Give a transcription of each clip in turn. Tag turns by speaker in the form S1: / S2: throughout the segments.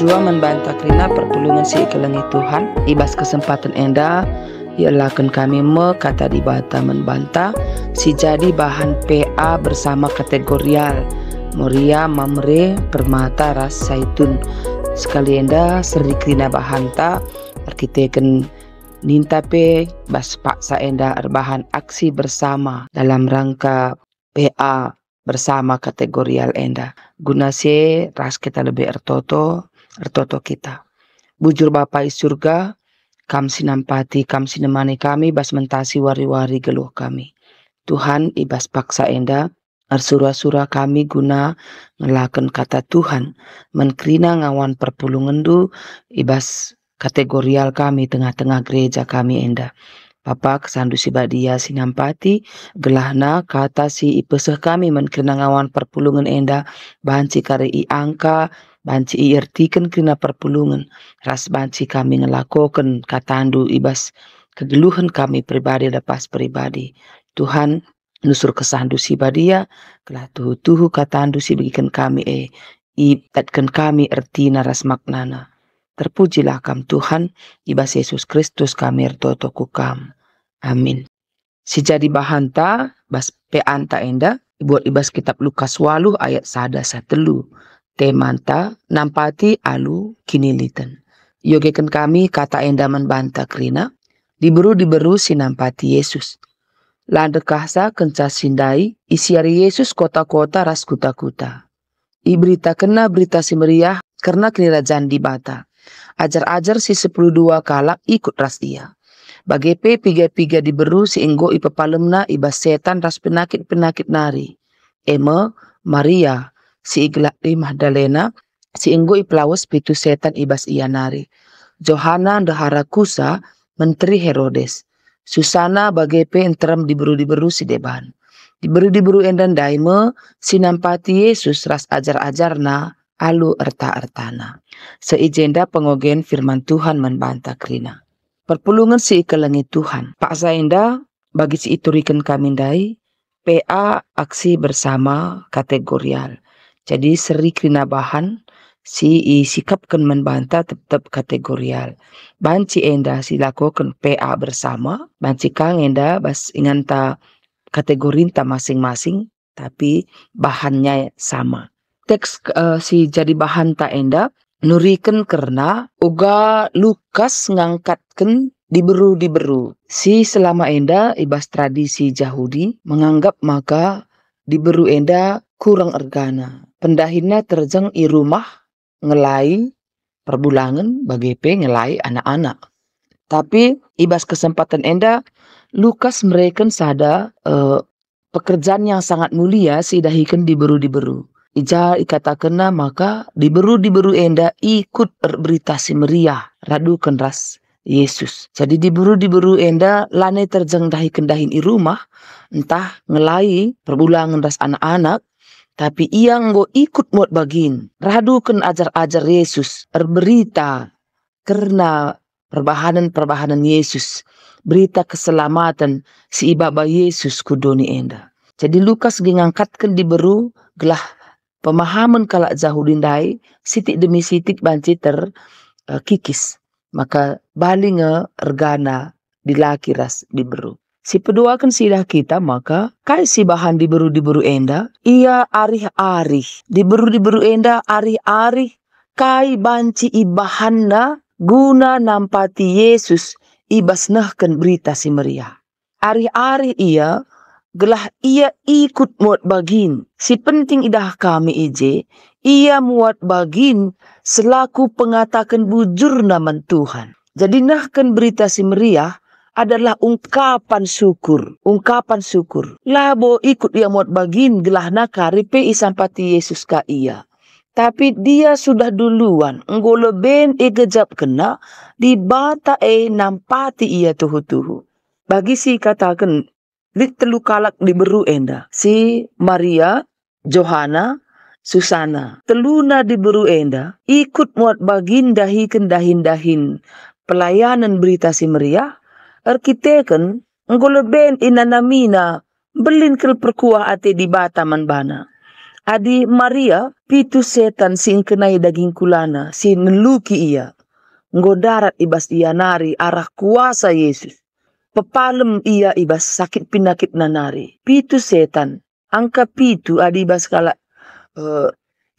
S1: Jua membantah kerana pertolongan si kelangi Tuhan. Ibas kesempatan enda ialah kami me kata dibata membantah si jadi bahan PA bersama kategorial Moria Mamre Permata Ras Saitun sekali enda seri kerana bahanta arkiteken nintape paksa enda erbahan aksi bersama dalam rangka PA bersama kategorial enda. Guna se ras kita lebih ertoto Artoto kita. Bujur Bapa is surga, kam sinampati, kam sinemani kami, bas mentasi wari-wari geluh kami. Tuhan ibas paksa enda, arsura-sura kami guna ngelaken kata Tuhan, menkrina ngawan perpulungan du, ibas kategorial kami tengah-tengah gereja kami enda. Papa kesandu si badia sinampati gelahna kata si ipeseh kami menkenangawan perpulungan enda banci kari i angka banci iertikan kena perpulungan ras banci kami ngelakukan katandu ibas kegeluhan kami pribadi lepas pribadi Tuhan nusur kesandu si badia kelah tuhu tuhu katandu si bagikan kami eh ibatkan kami erti naras maknana terpujilah kam Tuhan ibas Yesus Kristus kami ertoto Kam amin si sejadi bahanta bas peanta enda buat ibas kitab Lukas waluh ayat sada satelu temanta nampati alu kini kinilitan. Yogeken kami kata endaman banta krina, diberu diberu sinampati Yesus. Landekahsa kenca sindai, isiari Yesus kota-kota ras kuta-kuta. Iberita kena berita si meriah, karena kini jandi bata. Ajar-ajar si sepuluh dua kala ikut ras ia. Bagepe piga-piga diberu si enggo ipapalemna iba setan ras penakit-penakit nari. Ema, Maria, si igla i Magdalena, si inggu i plawas pitu setan ibas ia nari. Johana kusa menteri Herodes. Susana bagepe entram diberu-diberu si deban. Diberu-diberu endan daime, nampati Yesus ras ajar-ajarna, alu erta-ertana. Seijenda pengogen firman Tuhan membantah krina. Perpulungan si ikelengi Tuhan. Pak Zainda bagi si iturikan kami dai, PA aksi bersama kategorial. Jadi seri bahan si i sikap kan membanta tetap kategorial. Banci enda silakukan PA bersama, banci kang enda bas ta ingan kategori ta masing-masing tapi bahannya sama. Teks uh, si jadi bahan ta enda nuriken karena uga Lukas beru diberu diberu. Si selama enda ibas tradisi Yahudi menganggap maka diberu enda kurang ergana. Pendahinnya terjeng i rumah ngelai perbulangan bagi pe ngelai anak-anak. Tapi ibas kesempatan enda Lukas mereka sada uh, pekerjaan yang sangat mulia si dahikan diberu diberu. Ija kena maka diberu diberu enda ikut er berita si meriah radu kenras Yesus. Jadi diberu diberu enda lane terjeng dahi kendahin i rumah entah ngelai perbulangan ras anak-anak tapi ia nggo ikut mod bagin. Radukan ajar-ajar Yesus. berita Karena perbahanan-perbahanan Yesus. Berita keselamatan si ibaba Yesus kudoni enda. Jadi Lukas mengangkatkan di beru gelah pemahaman kalak dai sitik demi sitik banci ter uh, kikis maka balinge ergana dilakiras di beru. Si peduakan sidah kita maka kai si bahan diburu diburu enda ia arih arih diburu diburu enda arih arih kai banci ibahanna guna nampati Yesus ibas nahkan berita si Maria. Arih arih ia gelah ia ikut muat bagin. Si penting idah kami ije ia muat bagin selaku pengatakan bujur nama Tuhan. Jadi nahkan berita si meriah adalah ungkapan syukur. Ungkapan syukur. Labo ikut dia muat bagin gelah nakari pei sampati Yesus ka ia. Tapi dia sudah duluan. Enggo leben e gejap kena. Di bata e nampati ia tuhu-tuhu. Bagi si katakan. Di telu kalak di beru enda. Si Maria, Johanna, Susana. Teluna di beru enda. Ikut muat bagin dahi kendahin-dahin. Pelayanan berita si Maria arkiteken ben inanamina belin kel perkuah ate di bata bana. Adi Maria pitu setan sin kenai daging kulana sin neluki ia. darat ibas ia nari arah kuasa Yesus. Pepalem ia ibas sakit penyakit nanari. Pitu setan. Angka pitu adi ibas kala uh,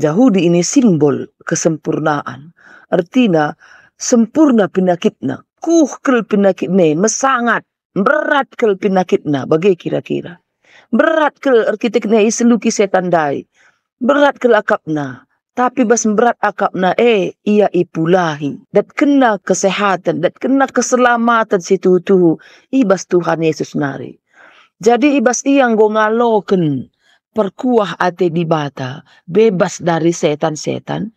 S1: Yahudi ini simbol kesempurnaan. Artinya sempurna penyakitnya kuh kuhkel pinakitne mesangat berat kel pinakitna bagai kira-kira berat kel arkitekne eh, isluki setan dai berat kel akapna tapi bas berat akapna eh ia ipulahi dat kena kesehatan dat kena keselamatan situ tuh, ibas Tuhan Yesus nari jadi ibas iang go ngaloken perkuah ate di bata bebas dari setan-setan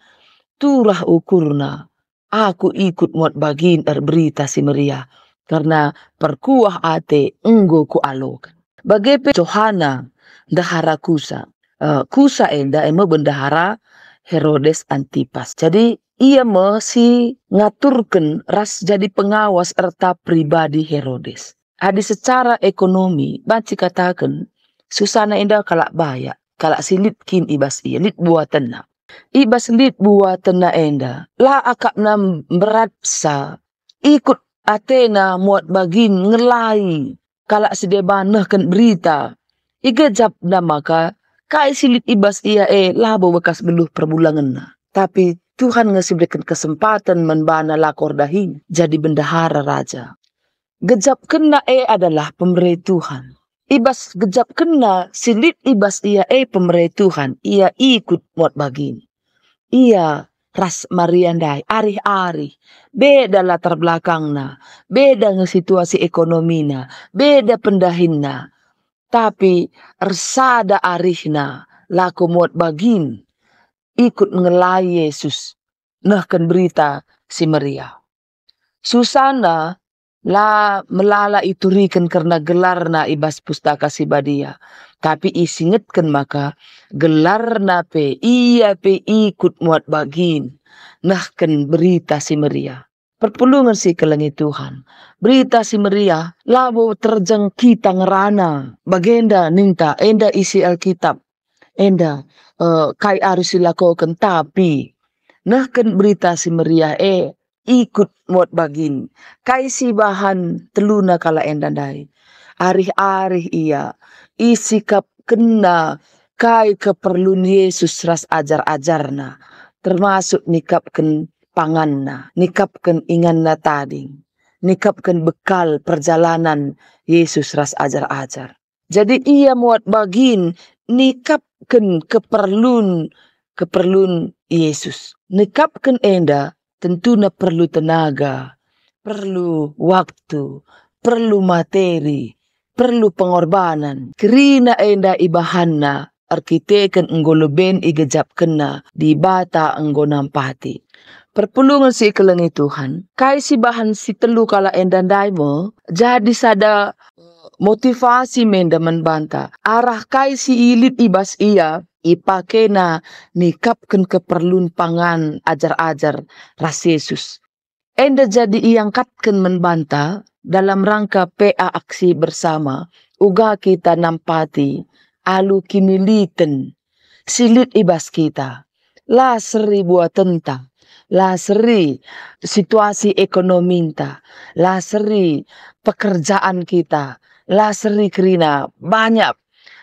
S1: turah ukurna aku ikut muat bagin dar berita si Maria, karena perkuah ate enggo ku bagai Bagepe Johana dahara kusa, uh, kusa enda ema bendahara Herodes Antipas. Jadi ia masih ngaturkan ras jadi pengawas serta pribadi Herodes. Adi secara ekonomi, banci katakan, susana enda kalak bayak, kalak kin ibas iya, lit buatan nak. Iba sendit buat tena enda, la akap nam berat sa ikut Athena muat bagin ngelai, kala banah kan berita. Iga jab maka, kai silit ibas ia e eh, labo kas beluh perbulangan Tapi Tuhan ngasih berikan kesempatan menbana lakor dahin jadi bendahara raja. Gejap kena e adalah pemberi Tuhan. Ibas gejap kena silit ibas ia eh pemerai Tuhan. Ia ikut muat bagini. Ia ras mariandai arih-arih beda latar belakangna beda situasi ekonomina beda pendahinna tapi resada arihna laku muat bagin ikut ngelai Yesus nahkan berita si Maria susana La melala itu riken karena gelar na ibas pustaka sibadia. Tapi isingetkan maka gelar na pe iya pe ikut muat bagin. Nah ken berita si meria, Perpulungan si kelengi Tuhan. Berita si meria, labo terjang kita ngerana. Bagenda ninta, enda isi Alkitab. Enda, uh, kai arus dilakukan tapi. nah ken berita si meria eh, ikut muat bagin. Kaisi bahan teluna kala endandai. Arih-arih ia. Isikap kena kai keperluan Yesus ras ajar-ajarna. Termasuk nikapkan panganna. Nikapkan inganna tading. Nikapkan bekal perjalanan Yesus ras ajar-ajar. Jadi ia muat bagin nikapkan keperluan keperluan Yesus. Nikapkan enda tentu na perlu tenaga, perlu waktu, perlu materi, perlu pengorbanan. Kerina enda ibahanna arkiteken ben igejap kena di bata enggo nampati. Perpulungan si kelengi Tuhan, kai si bahan si telu kala enda daimo, jadi sada eh, motivasi menda menbanta. Arah kai si ilit ibas ia, ipakena nikapkan keperluan pangan ajar-ajar ras Yesus. Enda jadi iangkatkan menbanta dalam rangka PA aksi bersama, uga kita nampati, alu kimiliten, silit ibas kita, seri buat tentang seri situasi ekonomi kita, seri pekerjaan kita, seri kerina banyak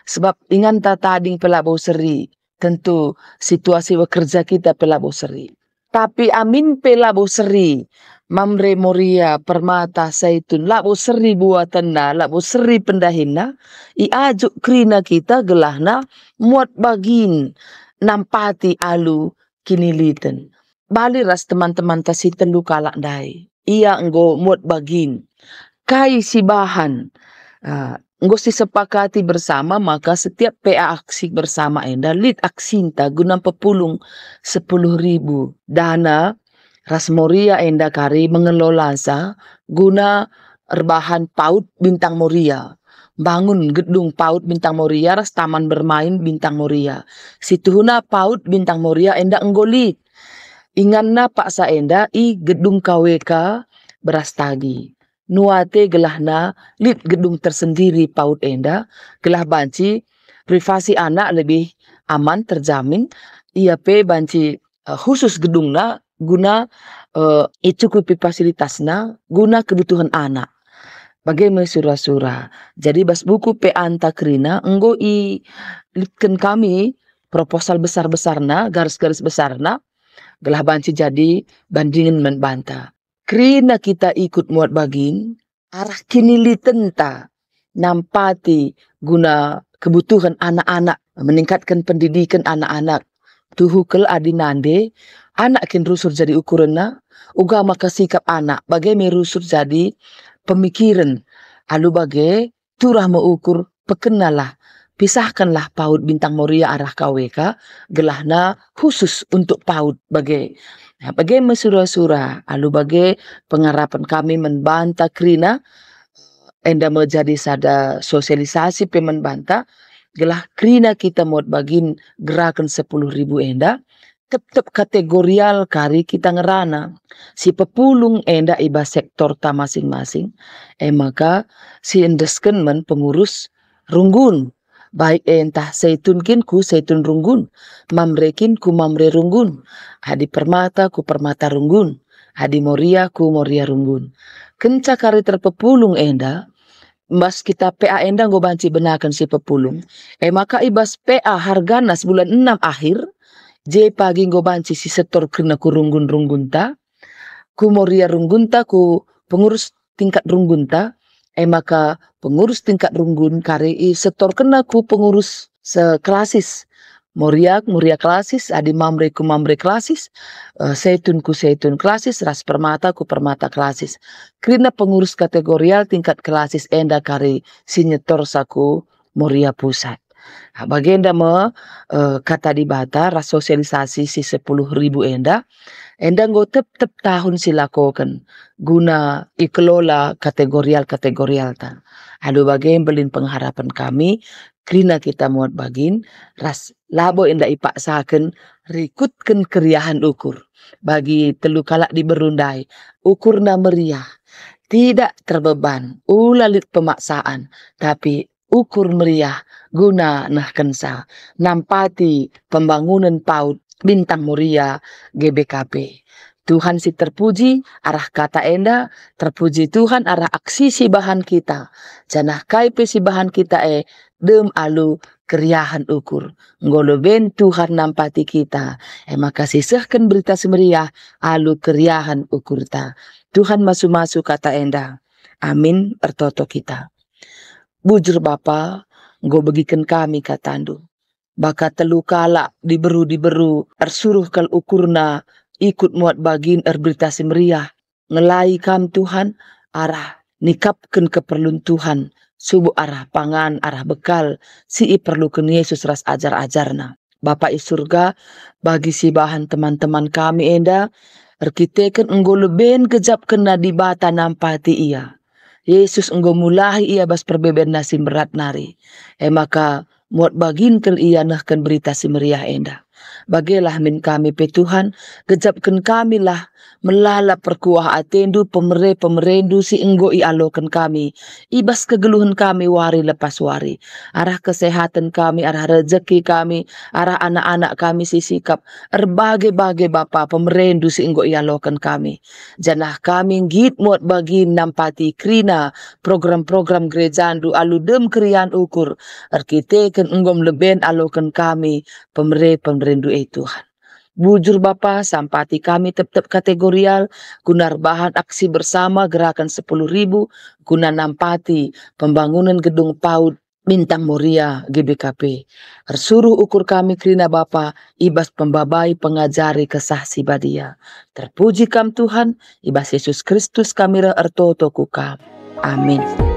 S1: Sebab ingat tak tadi pelabur seri. Tentu situasi bekerja kita pelabur seri. Tapi amin pelabur seri. Mamre Moria Permata Saitun Labu Seri Buatana Labu Seri Pendahina ajuk Krina Kita Gelahna Muat Bagin Nampati Alu Kini Liten Bali Ras Teman-teman Tasi Telu Kalak Dai Ia Enggo Muat Bagin Kai Sibahan uh, ah, Ngos sepakati bersama maka setiap PA aksi bersama enda lit aksinta guna pepulung sepuluh ribu dana Rasmoria enda kari mengelola sa guna rebahan paut bintang Moria bangun gedung paut bintang Moria ras taman bermain bintang Moria situhuna paut bintang Moria enda enggolit inganna pak Enda i gedung KWK tagi nuate gelahna lit gedung tersendiri paut enda gelah banci privasi anak lebih aman terjamin iya pe banci uh, khusus gedungna guna uh, icukupi fasilitasna na guna kebutuhan anak bagaimana sura-sura Jadi bas buku pe antakrina enggo i litken kami proposal besar-besarna, garis-garis besarna, gelah banci jadi bandingin membanta. Krina kita ikut muat bagin, arah kini li tenta nampati guna kebutuhan anak-anak, meningkatkan pendidikan anak-anak. Tuhu kel nande anak kin rusur jadi ukurana uga maka sikap anak, bagai merusur jadi pemikiran. Alu bagai, turah mengukur, pekenalah, pisahkanlah paut bintang Moria arah KWK, gelahna khusus untuk paut bagai Nah, bagai mesura-sura, alu bagai pengharapan kami membantah krina, eh, enda menjadi sada sosialisasi pemen bantah, gelah krina kita mau bagin gerakan sepuluh ribu enda, tetap kategorial kari kita ngerana. Si pepulung enda iba sektor ta masing-masing, eh maka si endeskenmen pengurus runggun baik entah seitun ku seitun runggun, mamrekin ku mamre runggun, hadi permata ku permata runggun, hadi moria ku moria runggun. Kenca kari terpepulung enda, mas kita PA enda go banci benakan si pepulung, eh maka ibas PA hargana sebulan enam akhir, j pagi go banci si setor kena ku runggun runggunta, ku moria runggunta ku pengurus tingkat runggunta, eh maka pengurus tingkat runggun KRI setor kena ku pengurus sekelasis Moriak, Muria klasis, adi mamre ku mamre klasis, uh, seitun ku seitun klasis, ras permata ku permata klasis. Karena pengurus kategorial tingkat klasis enda kari sinyetor saku Moria pusat bagenda me uh, kata di bata rasosialisasi si sepuluh ribu enda enda go tep tep tahun silakokan guna ikelola kategorial kategorial ta aduh bagian belin pengharapan kami krina kita muat bagin ras labo enda ipak rikut rikutkan keriahan ukur bagi telu kalak di berundai ukurna meriah tidak terbeban ulalit pemaksaan tapi ukur meriah guna nah kensa nampati pembangunan paut Bintang Muria GBKP. Tuhan si terpuji, arah kata enda, terpuji Tuhan arah aksi si bahan kita. Janah kaipi si bahan kita e, dem alu keriahan ukur. ben Tuhan nampati kita. E makasih sehken berita semeriah, alu keriahan ukur ta. Tuhan masuk-masuk kata enda. Amin, pertoto kita. Bujur Bapak, Gue bagikan kami tandu. Baka telu kala diberu diberu ersuruh kal ukurna ikut muat bagin berita semeriah. Ngelai kam Tuhan arah nikapkan keperluan Tuhan. Subuh arah pangan arah bekal si perlukan Yesus ras ajar-ajarna. Bapak i surga bagi si bahan teman-teman kami enda erkite kan ben kejap kena di bata nampati ia Yesus enggo mulai ia bas perbeber nasi berat nari. E maka muat bagin kel ia nahkan berita si meriah endah. Bagilah min kami petuhan, Tuhan, gejapkan kamilah melala perkuah atendu pemere pemerendu si enggo i alokan kami. Ibas kegeluhan kami wari lepas wari. Arah kesehatan kami, arah rezeki kami, arah anak-anak kami si sikap. Erbagai-bagai bapa pemerendu si enggo i alokan kami. Janah kami muat bagi nampati krina program-program gerejandu dem krian ukur. Erkite ken enggom leben alokan kami pemere pemerendu ei Tuhan. Bujur Bapa, sampati kami tetap kategorial, gunar bahan aksi bersama gerakan sepuluh ribu, guna nampati pembangunan gedung PAUD Bintang Moria GBKP. Tersuruh ukur kami kerina Bapa, ibas pembabai pengajari kesah badia. Terpuji kam Tuhan, ibas Yesus Kristus kami erto toku kam. Amin.